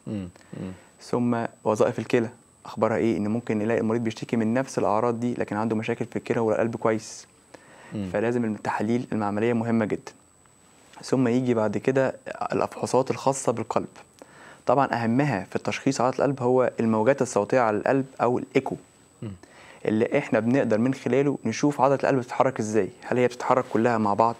ثم وظائف الكلى اخبارها ايه ان ممكن نلاقي المريض بيشتكي من نفس الاعراض دي لكن عنده مشاكل في الكلى والقلب كويس م. فلازم التحاليل المعمليه مهمه جدا ثم يجي بعد كده الافحوصات الخاصه بالقلب طبعا اهمها في التشخيص عضله القلب هو الموجات الصوتيه على القلب او الايكو اللي احنا بنقدر من خلاله نشوف عضله القلب بتتحرك ازاي هل هي بتتحرك كلها مع بعض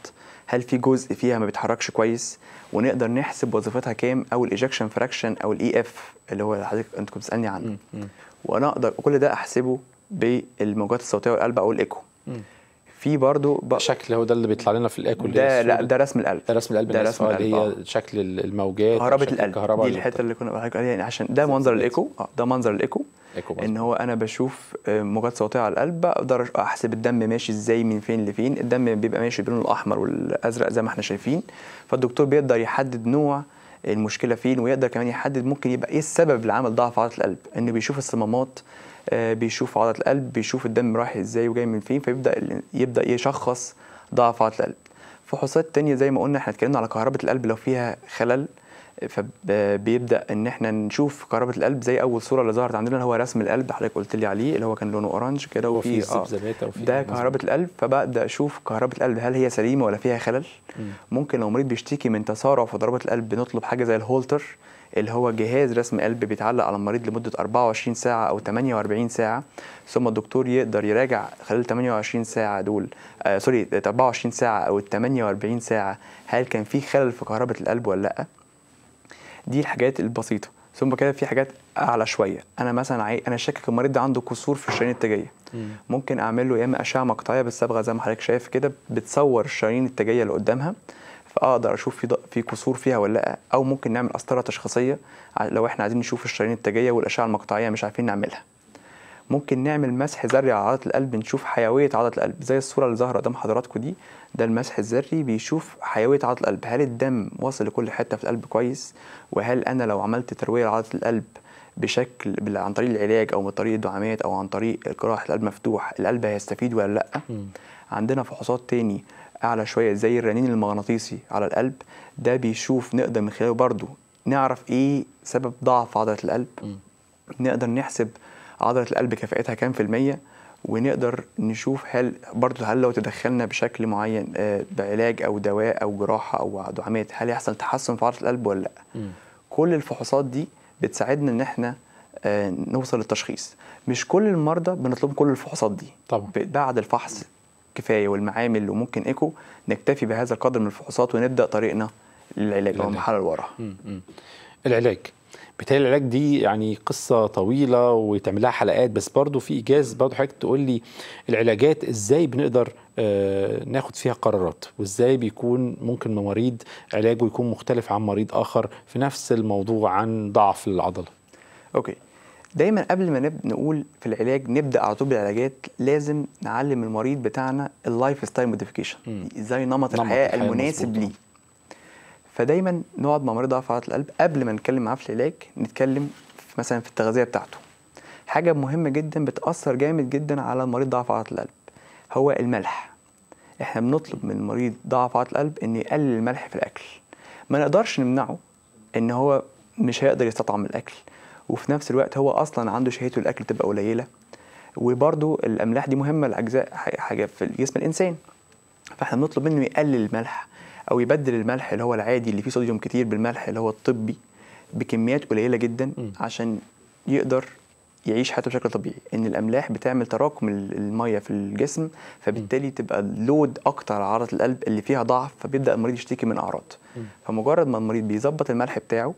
هل في جزء فيها ما بيتحركش كويس ونقدر نحسب وظيفتها كام او الايجكشن فراكشن او الاي اف e اللي هو حضرتك انت كنت بتسالني عنه وانا اقدر كل ده احسبه بالموجات الصوتيه والقلب او الايكو في برضه بق... شكل هو ده اللي بيطلع لنا في الايكو ده لا ده رسم القلب ده رسم القلب ده رسم القلب اللي هي آه. شكل الموجات كهرباء القلب دي الحته اللي كنا بنحكي عليها يعني عشان ده منظر الايكو اه ده منظر الايكو ان هو انا بشوف آه، موجات صوتيه على القلب اقدر احسب الدم ماشي ازاي من فين لفين الدم بيبقى ماشي باللون الاحمر والازرق زي ما احنا شايفين فالدكتور بيقدر يحدد نوع المشكله فين ويقدر كمان يحدد ممكن يبقى ايه السبب اللي عمل ضعف عضله القلب انه بيشوف الصمامات آه، بيشوف عضله القلب بيشوف الدم رايح ازاي وجاي من فين فيبدا يبدا يشخص ضعف عضله القلب فحوصات تانية زي ما قلنا احنا اتكلمنا على كهربة القلب لو فيها خلل فبيبدا ان احنا نشوف قرابه القلب زي اول صوره اللي ظهرت عندنا اللي هو رسم القلب حضرتك قلت لي عليه اللي هو كان لونه اورنج كده وفي اه ده كهربه القلب فببدا اشوف كهربه القلب هل هي سليمه ولا فيها خلل ممكن لو مريض بيشتكي من تسارع في ضربات القلب نطلب حاجه زي الهولتر اللي هو جهاز رسم قلب بيتعلق على المريض لمده 24 ساعه او 48 ساعه ثم الدكتور يقدر يراجع خلال 28 ساعه دول آه سوري 24 ساعه او ال 48 ساعه هل كان في خلل في كهربه القلب ولا لا دي الحاجات البسيطه ثم كده في حاجات اعلى شويه انا مثلا عاي... انا شاكك المريض ده عنده كسور في الشرايين التاجيه ممكن اعمل له يا اما اشعه مقطعيه بالصبغه زي ما حضرتك شايف كده بتصور الشرايين التاجيه اللي قدامها فاقدر اشوف في في كسور فيها ولا لا او ممكن نعمل قسطره تشخيصيه لو احنا عايزين نشوف الشرايين التاجيه والاشعه المقطعيه مش عارفين نعملها ممكن نعمل مسح ذري على عضله القلب نشوف حيويه عضله القلب زي الصوره اللي ظاهره قدام حضراتكم دي ده المسح الذري بيشوف حيويه عضله القلب هل الدم واصل لكل حته في القلب كويس وهل انا لو عملت ترويه لعضله القلب بشكل عن طريق العلاج او من طريق الدعامات او عن طريق جراحه القلب مفتوح القلب هيستفيد ولا لا م. عندنا فحوصات تاني اعلى شويه زي الرنين المغناطيسي على القلب ده بيشوف نقدر من خلاله برضه نعرف ايه سبب ضعف عضله القلب م. نقدر نحسب عضله القلب كفاءتها كام في الميه ونقدر نشوف هل برضه هل لو تدخلنا بشكل معين آه، بعلاج او دواء او جراحه او دعامات هل يحصل تحسن في عضله القلب ولا لا كل الفحوصات دي بتساعدنا ان احنا آه، نوصل للتشخيص مش كل المرضى بنطلب كل الفحوصات دي طبعا بعد الفحص كفايه والمعامل وممكن ايكو نكتفي بهذا القدر من الفحوصات ونبدا طريقنا للعلاج او المرحله اللي وراها العلاج بتهيألي العلاج دي يعني قصه طويله ويتعملها حلقات بس برضو في ايجاز برضو حضرتك تقول لي العلاجات ازاي بنقدر آه ناخد فيها قرارات وازاي بيكون ممكن مريض علاجه يكون مختلف عن مريض اخر في نفس الموضوع عن ضعف العضله اوكي دايما قبل ما نبدا نقول في العلاج نبدا على طول بالعلاجات لازم نعلم المريض بتاعنا اللايف ستايل موديفيكيشن ازاي نمط, نمط الحياه, الحياة المناسب ليه فدايما نقعد مع مريض ضعف القلب قبل ما نتكلم معاه في العلاج نتكلم في مثلا في التغذيه بتاعته حاجه مهمه جدا بتاثر جامد جدا على مريض ضعف القلب هو الملح احنا بنطلب من مريض ضعف القلب ان يقلل الملح في الاكل ما نقدرش نمنعه ان هو مش هيقدر يستطعم الاكل وفي نفس الوقت هو اصلا عنده شهيته الاكل تبقى قليله وبرده الاملاح دي مهمه لاجزاء حاجه في جسم الانسان فاحنا بنطلب منه يقلل الملح او يبدل الملح اللي هو العادي اللي فيه صوديوم كتير بالملح اللي هو الطبي بكميات قليله جدا عشان يقدر يعيش حياته بشكل طبيعي ان الاملاح بتعمل تراكم الميه في الجسم فبالتالي تبقى لود اكتر على عضله القلب اللي فيها ضعف فبيبدا المريض يشتكي من اعراض فمجرد ما المريض بيظبط الملح بتاعه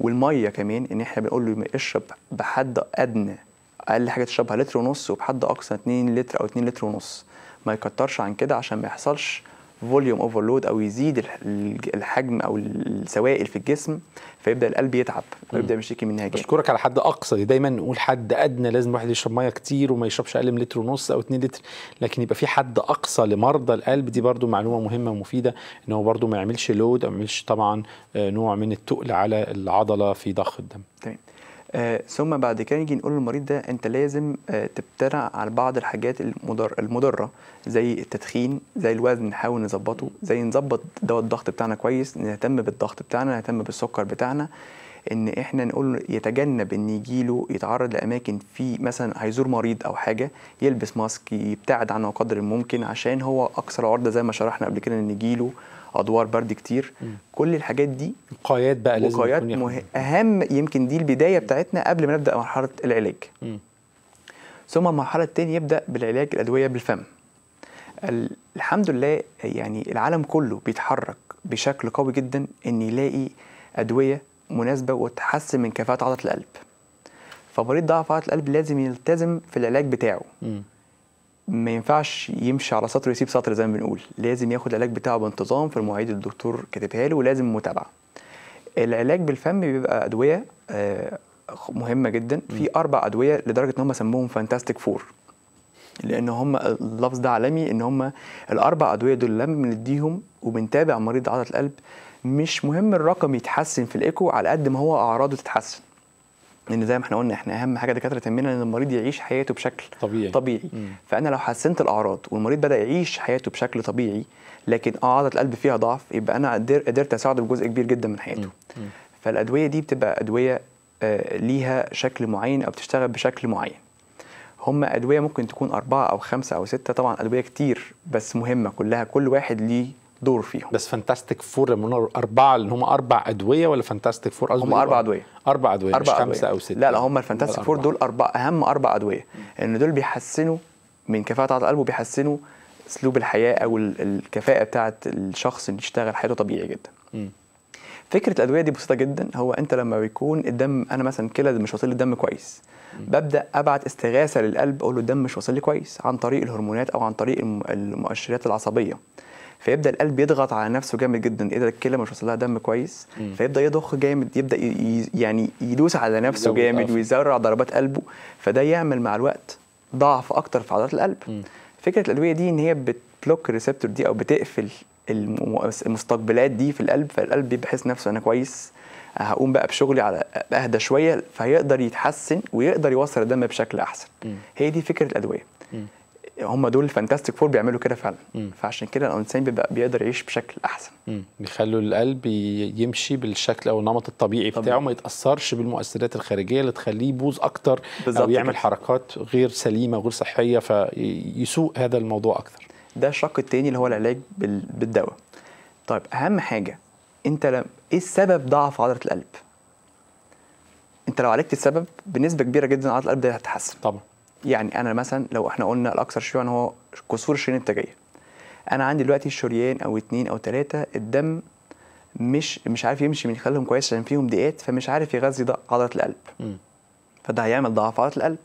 والميه كمان ان احنا بنقول له اشرب بحد ادنى اقل حاجه تشربها لتر ونص وبحد اقصى 2 لتر او 2 لتر ونص ما يكترش عن كده عشان ما يحصلش فوليوم اوفرلود او يزيد الحجم او السوائل في الجسم فيبدا القلب يتعب ويبدا يشتكي من هاجين بشكرك على حد اقصى دي دايما نقول حد ادنى لازم الواحد يشرب ميه كتير وما يشربش اقل من لتر ونص او 2 لتر لكن يبقى في حد اقصى لمرضى القلب دي برده معلومه مهمه ومفيده ان هو برده ما يعملش لود او ما يعملش طبعا آه، نوع من التقل على العضله في ضخ الدم تمام آه، ثم بعد كده نيجي نقول للمريض ده انت لازم آه، تبتلع على بعض الحاجات المضر المضره زي التدخين زي الوزن نحاول نظبطه زي نظبط دواء الضغط بتاعنا كويس نهتم بالضغط بتاعنا نهتم بالسكر بتاعنا ان احنا نقول يتجنب ان يجي له يتعرض لاماكن في مثلا هيزور مريض او حاجه يلبس ماسك يبتعد عنه قدر الممكن عشان هو اكثر عرضه زي ما شرحنا قبل كده ان يجي له ادوار برد كتير م. كل الحاجات دي وقايات بقى لازم وقايات مه... اهم يمكن دي البدايه بتاعتنا قبل ما نبدا مرحله العلاج م. ثم المرحله الثانيه يبدا بالعلاج الادويه بالفم الحمد لله يعني العالم كله بيتحرك بشكل قوي جدا ان يلاقي ادويه مناسبه وتحسن من كفاءه عضله القلب فمريض ضعف عضله القلب لازم يلتزم في العلاج بتاعه م. ما ينفعش يمشي على سطر يسيب سطر زي ما بنقول لازم ياخد العلاج بتاعه بانتظام في المواعيد الدكتور كاتبها له ولازم متابعه العلاج بالفم بيبقى ادويه آه، مهمه جدا في اربع ادويه لدرجه ان هم سموهم فانتاستيك فور لان هم اللفظ ده عالمي ان هم الاربع ادويه دول لما بنديهم وبنتابع مريض عضله القلب مش مهم الرقم يتحسن في الايكو على قد ما هو اعراضه تتحسن لان زي ما احنا قلنا احنا اهم حاجه دكاتره تهمنا ان المريض يعيش حياته بشكل طبيعي طبيعي مم. فانا لو حسنت الاعراض والمريض بدا يعيش حياته بشكل طبيعي لكن اعراض القلب فيها ضعف يبقى انا قدرت اساعده بجزء كبير جدا من حياته مم. فالادويه دي بتبقى ادويه آه، ليها شكل معين او بتشتغل بشكل معين هم أدوية ممكن تكون أربعة أو خمسة أو ستة طبعا أدوية كتير بس مهمة كلها كل واحد ليه دور فيهم بس فانتاستيك فور لما اربعه اللي هم اربع ادويه ولا فانتاستيك فور هم اربع ادويه اربع ادويه أربع مش خمسه او سته لا لا هم الفانتاستيك فور دول اربع اهم اربع ادويه ان دول بيحسنوا من كفاءه القلب وبيحسنوا اسلوب الحياه او الكفاءه بتاعه الشخص اللي يشتغل حياته طبيعي جدا م. فكره الادويه دي بسيطه جدا هو انت لما بيكون الدم انا مثلا كلى مش واصل لي الدم كويس ببدا ابعت استغاثه للقلب اقول له الدم مش واصل لي كويس عن طريق الهرمونات او عن طريق المؤشرات العصبيه فيبدا القلب يضغط على نفسه جامد جدا ايه ده الكلى مش واصل لها دم كويس مم. فيبدا يضخ جامد يبدا يعني يدوس على نفسه جامد ويزرع ضربات قلبه فده يعمل مع الوقت ضعف اكتر في عضلات القلب مم. فكره الادويه دي ان هي بتبلوك الريسبتور دي او بتقفل المستقبلات دي في القلب فالقلب بيحس نفسه انا كويس هقوم بقى بشغلي على اهدى شويه فهيقدر يتحسن ويقدر يوصل الدم بشكل احسن مم. هي دي فكره الادويه هم دول الفانتاستيك فور بيعملوا كده فعلا مم. فعشان كده الانسان بيبقى بيقدر يعيش بشكل احسن مم. بيخلوا القلب يمشي بالشكل او النمط الطبيعي طبعا. بتاعه ما يتاثرش بالمؤثرات الخارجيه اللي تخليه يبوظ اكتر او يعمل كده. حركات غير سليمه وغير صحيه فيسوء هذا الموضوع اكتر ده الشق التاني اللي هو العلاج بالدواء طيب اهم حاجه انت لم... ايه السبب ضعف عضله القلب انت لو عالجت السبب بنسبه كبيره جدا عضله القلب ده هتتحسن طبعا يعني انا مثلا لو احنا قلنا الاكثر شيوعا هو كسور الشرايين التاجيه انا عندي دلوقتي شريان او اتنين او تلاته الدم مش مش عارف يمشي من خلالهم كويس عشان فيهم ضيقات فمش عارف يغذي عضله القلب م. فده هيعمل ضعف عضله القلب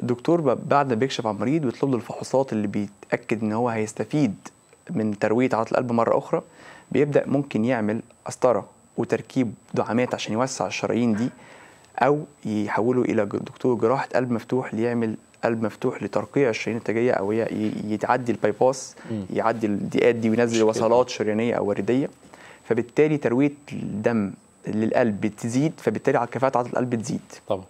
الدكتور بعد ما بيكشف على المريض ويطلب له الفحوصات اللي بيتاكد ان هو هيستفيد من ترويه عضله القلب مره اخرى بيبدا ممكن يعمل قسطره وتركيب دعامات عشان يوسع الشرايين دي او يحوله الى دكتور جراحه قلب مفتوح ليعمل قلب مفتوح لترقيع الشرايين التاجيه او يتعدي الباي باس يعدي الدقات دي وينزل وصلات شريانيه او ورديه فبالتالي ترويه الدم للقلب بتزيد فبالتالي كفاءه عضله القلب بتزيد طبعا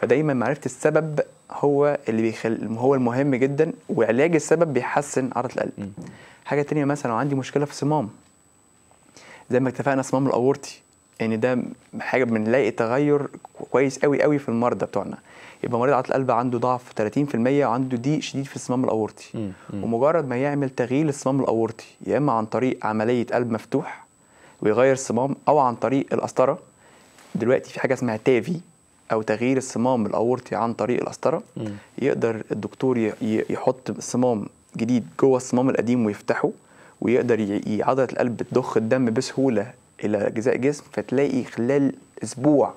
فدايما معرفه السبب هو اللي بيخل هو المهم جدا وعلاج السبب بيحسن عضله القلب م. حاجه تانية مثلا لو عندي مشكله في صمام زي ما اتفقنا صمام الاورطي ان يعني ده حاجه بنلاقي تغير كويس قوي قوي في المرضى بتوعنا يبقى مريض عضله القلب عنده ضعف 30% وعنده ضيق شديد في الصمام الاورطي ومجرد ما يعمل تغيير الصمام الاورطي يا اما عن طريق عمليه قلب مفتوح ويغير الصمام او عن طريق القسطره دلوقتي في حاجه اسمها تافي او تغيير الصمام الاورطي عن طريق القسطره يقدر الدكتور يحط صمام جديد جوه الصمام القديم ويفتحه ويقدر عضله القلب تضخ الدم بسهوله الى اجزاء الجسم فتلاقي خلال اسبوع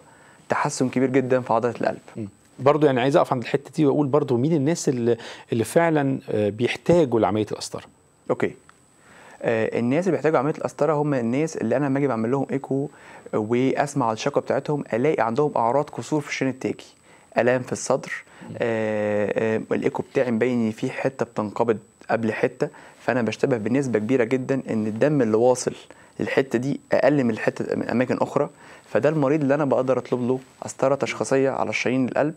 تحسن كبير جدا في عضله القلب برضه برضو يعني عايز اقف عند الحته دي واقول برضو مين الناس اللي, اللي فعلا آه، بيحتاجوا لعمليه القسطره اوكي آه الناس اللي بيحتاجوا عمليه القسطره هم الناس اللي انا لما اجي بعمل لهم ايكو واسمع الشقه بتاعتهم الاقي عندهم اعراض كسور في الشين التاجي الام في الصدر آه آه الايكو بتاعي مبين ان في حته بتنقبض قبل حته فانا بشتبه بنسبه كبيره جدا ان الدم اللي واصل الحته دي اقل من الحته من اماكن اخرى فده المريض اللي انا بقدر اطلب له قسطره تشخيصيه على الشرايين القلب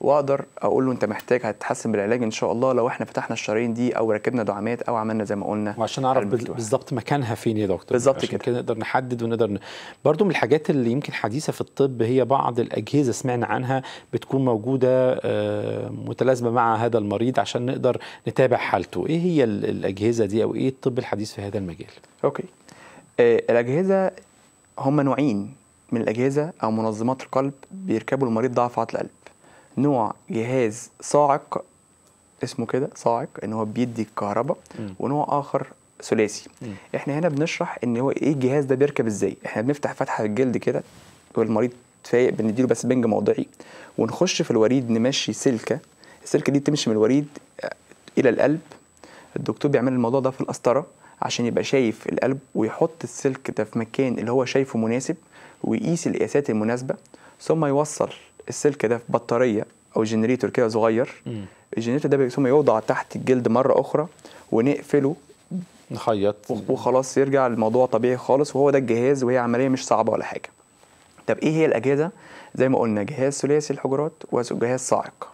واقدر اقول له انت محتاج هتتحسن بالعلاج ان شاء الله لو احنا فتحنا الشرايين دي او ركبنا دعامات او عملنا زي ما قلنا وعشان اعرف بالظبط مكانها فين يا دكتور بالظبط كده. كده نقدر نحدد ونقدر ن... برضو من الحاجات اللي يمكن حديثه في الطب هي بعض الاجهزه سمعنا عنها بتكون موجوده آه، متلازمه مع هذا المريض عشان نقدر نتابع حالته ايه هي الاجهزه دي او ايه الطب الحديث في هذا المجال اوكي آه، الاجهزه هم نوعين من الاجهزه او منظمات القلب بيركبوا المريض ضعف عضله القلب نوع جهاز صاعق اسمه كده صاعق ان هو بيدي الكهرباء ونوع اخر ثلاثي احنا هنا بنشرح ان هو ايه الجهاز ده بيركب ازاي احنا بنفتح فتحه الجلد كده والمريض فايق بنديله بس بنج موضعي ونخش في الوريد نمشي سلكه السلكه دي تمشي من الوريد الى القلب الدكتور بيعمل الموضوع ده في القسطره عشان يبقى شايف القلب ويحط السلك ده في مكان اللي هو شايفه مناسب ويقيس القياسات المناسبة ثم يوصل السلك ده في بطارية أو جنريتور كده صغير الجنريتور ده ثم يوضع تحت الجلد مرة أخرى ونقفله نخيط وخلاص يرجع الموضوع طبيعي خالص وهو ده الجهاز وهي عملية مش صعبة ولا حاجة طب إيه هي الأجهزة؟ زي ما قلنا جهاز ثلاثي الحجرات وجهاز صاعق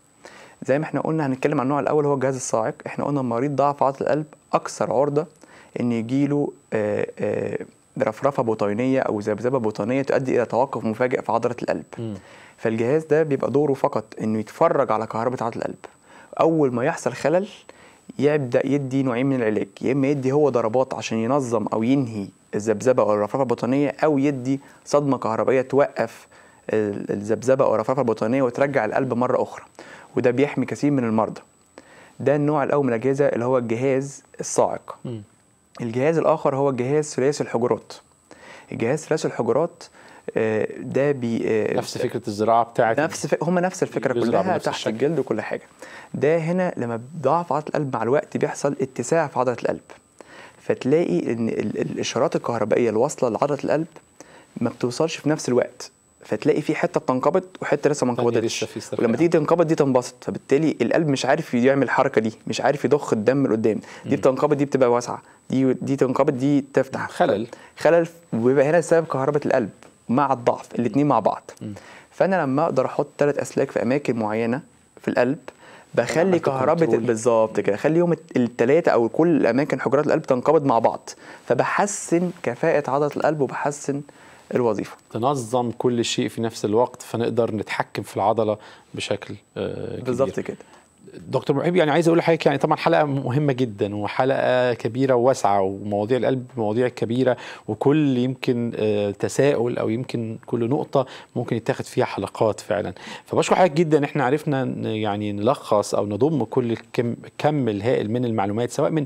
زي ما احنا قلنا هنتكلم عن النوع الاول هو الجهاز الصاعق احنا قلنا المريض ضعف عضله القلب اكثر عرضه ان يجيله آه، آه، رفرفه بطينيه او ذبذبه بطانيه تؤدي الى توقف مفاجئ في عضله القلب م. فالجهاز ده بيبقى دوره فقط انه يتفرج على كهرباء عضله القلب اول ما يحصل خلل يبدا يدي نوعين من العلاج يا اما يدي هو ضربات عشان ينظم او ينهي الذبذبه او الرفرفه البطانيه او يدي صدمه كهربائيه توقف الذبذبه او الرفرفه البطانيه وترجع القلب مره اخرى وده بيحمي كثير من المرضى ده النوع الاول من الاجهزه اللي هو الجهاز الصاعق م. الجهاز الآخر هو الجهاز ثلاثي الحجرات الجهاز ثلاثي الحجرات آه، ده بي آه، نفس فكره الزراعه بتاعت نفس ف... هم نفس الفكره كلها تحت الشكل. الجلد وكل حاجه ده هنا لما بضعف عضله القلب مع الوقت بيحصل اتساع في عضله القلب فتلاقي ان الاشارات الكهربائيه الواصله لعضله القلب ما بتوصلش في نفس الوقت فتلاقي في حته بتنقبض وحته لسه ما انقبضتش ولما تيجي تنقبض دي تنبسط فبالتالي القلب مش عارف يعمل الحركه دي مش عارف يضخ الدم لقدام دي بتنقبض دي بتبقى واسعه دي دي تنقبض دي تفتح خلل خلل وبيبقى هنا سبب كهربه القلب مع الضعف الاثنين مع بعض مم. فانا لما اقدر احط ثلاث اسلاك في اماكن معينه في القلب بخلي كهربة بالظبط كده خلي يوم الثلاثة أو كل أماكن حجرات القلب تنقبض مع بعض فبحسن كفاءة عضلة القلب وبحسن الوظيفه. تنظم كل شيء في نفس الوقت فنقدر نتحكم في العضله بشكل آه، كبير. بالضبط كده. دكتور محب يعني عايز اقول لحضرتك يعني طبعا حلقه مهمه جدا وحلقه كبيره وواسعه ومواضيع القلب مواضيع كبيره وكل يمكن آه، تساؤل او يمكن كل نقطه ممكن يتاخد فيها حلقات فعلا فبشكر حضرتك جدا احنا عرفنا يعني نلخص او نضم كل الكم الهائل من المعلومات سواء من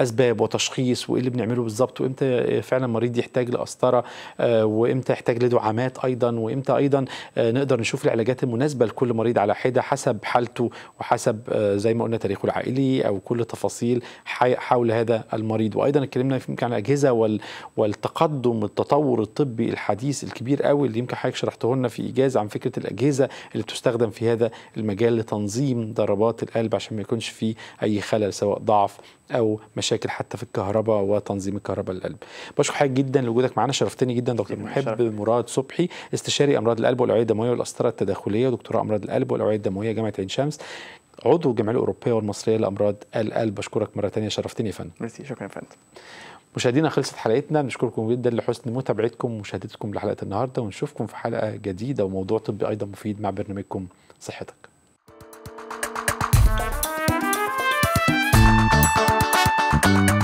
اسباب وتشخيص وايه اللي بنعمله بالظبط وامتى آه، فعلا المريض يحتاج لقسطره آه، وامتى يحتاج لدعامات ايضا وامتى ايضا نقدر نشوف العلاجات المناسبه لكل مريض على حده حسب حالته وحسب زي ما قلنا تاريخه العائلي او كل تفاصيل حول هذا المريض وايضا اتكلمنا يمكن عن الاجهزه والتقدم التطور الطبي الحديث الكبير قوي اللي يمكن حضرتك شرحته لنا في ايجاز عن فكره الاجهزه اللي بتستخدم في هذا المجال لتنظيم ضربات القلب عشان ما يكونش في اي خلل سواء ضعف او مشاكل حتى في الكهرباء وتنظيم الكهرباء للقلب بشكر حضرتك جدا لوجودك معانا شرفتني جدا دكتور محب مراد صبحي استشاري امراض القلب والاوعيه الدمويه والاسطره التداخليه ودكتوره امراض القلب والاوعيه الدمويه جامعه عين شمس عضو الجمعيه الاوروبيه والمصريه لامراض القلب بشكرك مره ثانيه شرفتني يا فندم ميرسي شكرا يا فندم مشاهدينا خلصت حلقتنا بنشكركم جدا لحسن متابعتكم ومشاهدتكم لحلقه النهارده ونشوفكم في حلقه جديده وموضوع طبي ايضا مفيد مع برنامجكم صحتك thank you